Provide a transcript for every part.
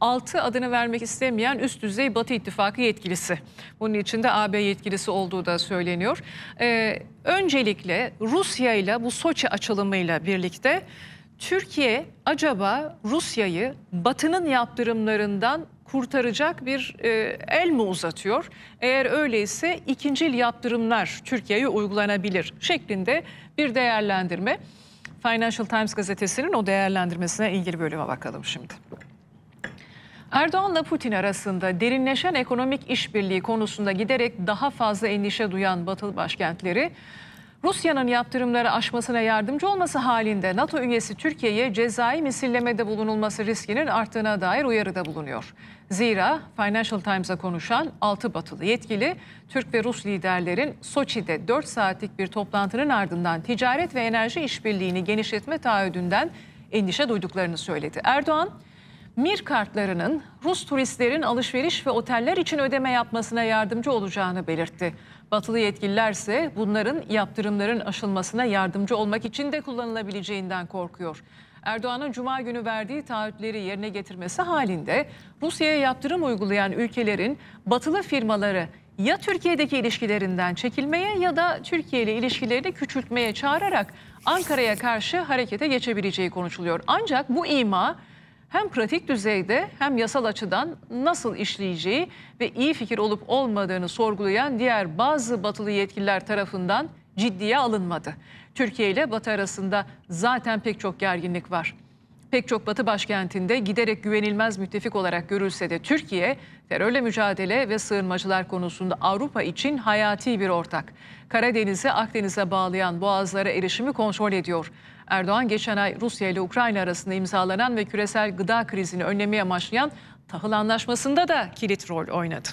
6 adını vermek istemeyen üst düzey Batı İttifakı yetkilisi. Bunun içinde AB yetkilisi olduğu da söyleniyor. Ee, öncelikle Rusya ile bu Soçi açılımıyla birlikte Türkiye acaba Rusya'yı Batı'nın yaptırımlarından kurtaracak bir e, el mi uzatıyor? Eğer öyleyse ikincil yaptırımlar Türkiye'ye uygulanabilir şeklinde bir değerlendirme. Financial Times gazetesinin o değerlendirmesine ilgili bölüme bakalım şimdi. Erdoğan'la Putin arasında derinleşen ekonomik işbirliği konusunda giderek daha fazla endişe duyan Batılı başkentleri Rusya'nın yaptırımları aşmasına yardımcı olması halinde NATO üyesi Türkiye'ye cezai misillemede bulunulması riskinin arttığına dair uyarıda bulunuyor. Zira Financial Times'a konuşan 6 batılı yetkili Türk ve Rus liderlerin Soçi'de 4 saatlik bir toplantının ardından ticaret ve enerji işbirliğini genişletme taahhüdünden endişe duyduklarını söyledi. Erdoğan Mir kartlarının Rus turistlerin alışveriş ve oteller için ödeme yapmasına yardımcı olacağını belirtti. Batılı yetkililer ise bunların yaptırımların aşılmasına yardımcı olmak için de kullanılabileceğinden korkuyor. Erdoğan'ın cuma günü verdiği taahhütleri yerine getirmesi halinde Rusya'ya yaptırım uygulayan ülkelerin batılı firmaları ya Türkiye'deki ilişkilerinden çekilmeye ya da Türkiye ile ilişkilerini küçültmeye çağırarak Ankara'ya karşı harekete geçebileceği konuşuluyor. Ancak bu ima hem pratik düzeyde hem yasal açıdan nasıl işleyeceği ve iyi fikir olup olmadığını sorgulayan diğer bazı batılı yetkililer tarafından ciddiye alınmadı. Türkiye ile Batı arasında zaten pek çok gerginlik var. Pek çok Batı başkentinde giderek güvenilmez müttefik olarak görülse de Türkiye, terörle mücadele ve sığınmacılar konusunda Avrupa için hayati bir ortak. Karadeniz'i Akdeniz'e bağlayan boğazlara erişimi kontrol ediyor. Erdoğan geçen ay Rusya ile Ukrayna arasında imzalanan ve küresel gıda krizini önlemeye amaçlayan tahıl anlaşmasında da kilit rol oynadı.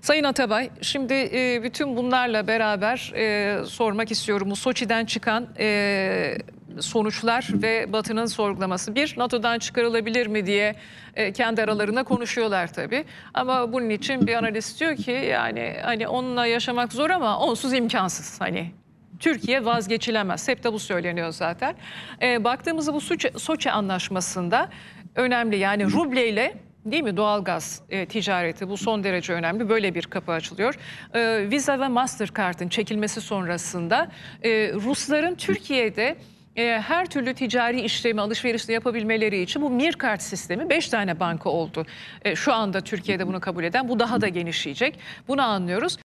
Sayın Atabay, şimdi e, bütün bunlarla beraber e, sormak istiyorum. Soçi'den çıkan e, sonuçlar ve Batı'nın sorgulaması. Bir, NATO'dan çıkarılabilir mi diye e, kendi aralarında konuşuyorlar tabii. Ama bunun için bir analist diyor ki yani hani onunla yaşamak zor ama onsuz imkansız. Hani Türkiye vazgeçilemez. Hep de bu söyleniyor zaten. E, baktığımızda bu Soçi, Soçi Anlaşması'nda önemli yani ruble ile değil mi doğalgaz e, ticareti bu son derece önemli böyle bir kapı açılıyor. E, Visa ve Mastercard'ın çekilmesi sonrasında e, Rusların Türkiye'de e, her türlü ticari işlemi, alışverişini yapabilmeleri için bu Mirkart sistemi 5 tane banka oldu. E, şu anda Türkiye'de bunu kabul eden, bu daha da genişleyecek. Bunu anlıyoruz.